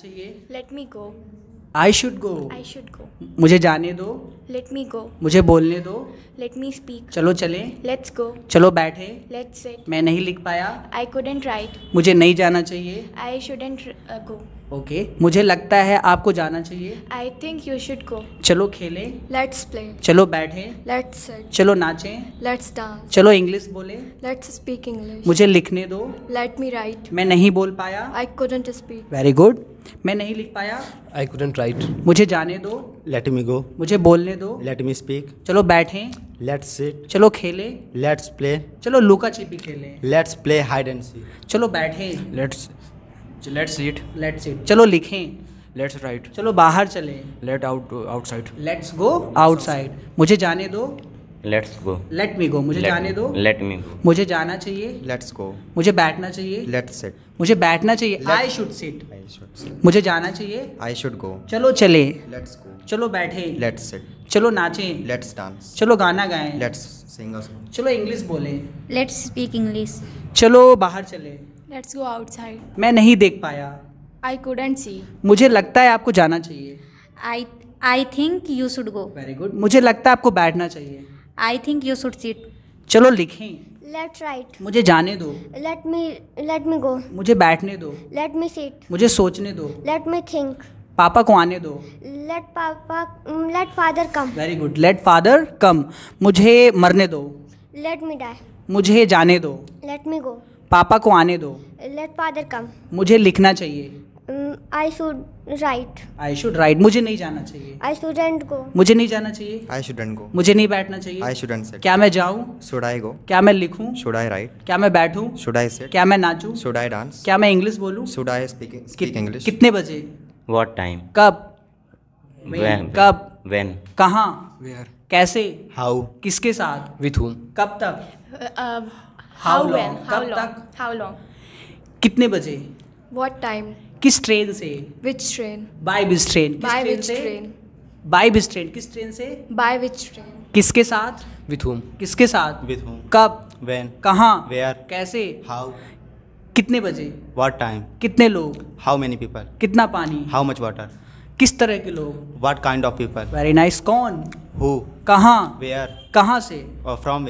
चाहिए let me go I should go I should go मुझे जाने दो लेट मी गो मुझे बोलने दो लेट मी स्पीक चलो चले लेट्स गो चलो बैठे लेट्स मैं नहीं लिख पाया आई कूडेंट राइट मुझे नहीं जाना चाहिए आई शुडेंट गो ओके मुझे लगता है आपको जाना चाहिए I think you should go चलो खेले लेट्स प्ले चलो बैठे लेट्स चलो नाचे लेट्स डांस चलो इंग्लिश बोले लेट्स स्पीक इंग्लिश मुझे लिखने दो लेट मी राइट मैं नहीं बोल पाया I couldn't speak very good मैं नहीं लिख पाया आई कूडेंट राइट मुझे जाने दो लेट मी गो मुझे बोलने दो लेट मी स्पीक चलो बैठें लेट्स सिट चलो खेलें लेट्स प्ले चलो लुका छिपी खेलें let's play hide and seek चलो बैठें let's let's seat let's seat चलो लिखें लेट्स राइट चलो बाहर चलें let out outside let's go outside मुझे जाने दो लेट्स गो लेट मी गो मुझे जाने दो लेट मी गो मुझे जाना चाहिए लेट्स गो मुझे बैठना चाहिए लेट्स सिट मुझे बैठना चाहिए I should sit I should sit मुझे जाना चाहिए आई शुड गो चलो चले लेट्स गो चलो बैठे लेट्स सिट चलो नाचे लेट्स डांस चलो गाना गाएं लेट्स सिंग अ सॉन्ग चलो इंग्लिश बोले लेट्स स्पीक इंग्लिश चलो बाहर चले लेट्स गो आउटसाइड मैं नहीं देख पाया आई कुडंट सी मुझे लगता है आपको जाना चाहिए I I think you should go very good मुझे लगता है आपको बैठना चाहिए I think you should seat चलो लिखें लेट राइट मुझे जाने दो लेट मी लेट मी गो मुझे बैठने दो लेट मी सीट मुझे सोचने दो लेट मी थिंक पापा को आने दो लेट पापा let father come very good let father come मुझे मरने दो लेट मी डाई मुझे जाने दो लेट मी गो पापा को आने दो लेट फादर कम मुझे लिखना चाहिए I should write I should write मुझे नहीं जाना चाहिए आई स्टूडेंट को मुझे नहीं जाना चाहिए आई स्टूडेंट को मुझे नहीं बैठना चाहिए आई स्टूडेंट से क्या मैं जाऊँ सुडाई गो क्या मैं लिखूँ सुडाई राइट क्या मैं बैठू सुडाई से क्या मैं नाचू सुडाई डांस क्या मैं इंग्लिश बोलूँ सुडाई स्पीकिंग इंग्लिश कितने बजे वॉट टाइम कब कब वेन कहाँ वेयर कैसे हाउ किसके साथ विथ हुम कब तक हाउ uh, कब तक हाउ लॉन्ग कितने बजे What time? किस ट्रेन से Which train? By which train By which train? By which train किस ट्रेन से By which train? किसके साथ with whom किसके साथ with whom कब when कहाँ where कैसे how कितने बजे what time कितने लोग how many people कितना पानी how much water किस तरह के लोग what kind of people very nice nice. कौन who कहाँ where कहाँ से or from where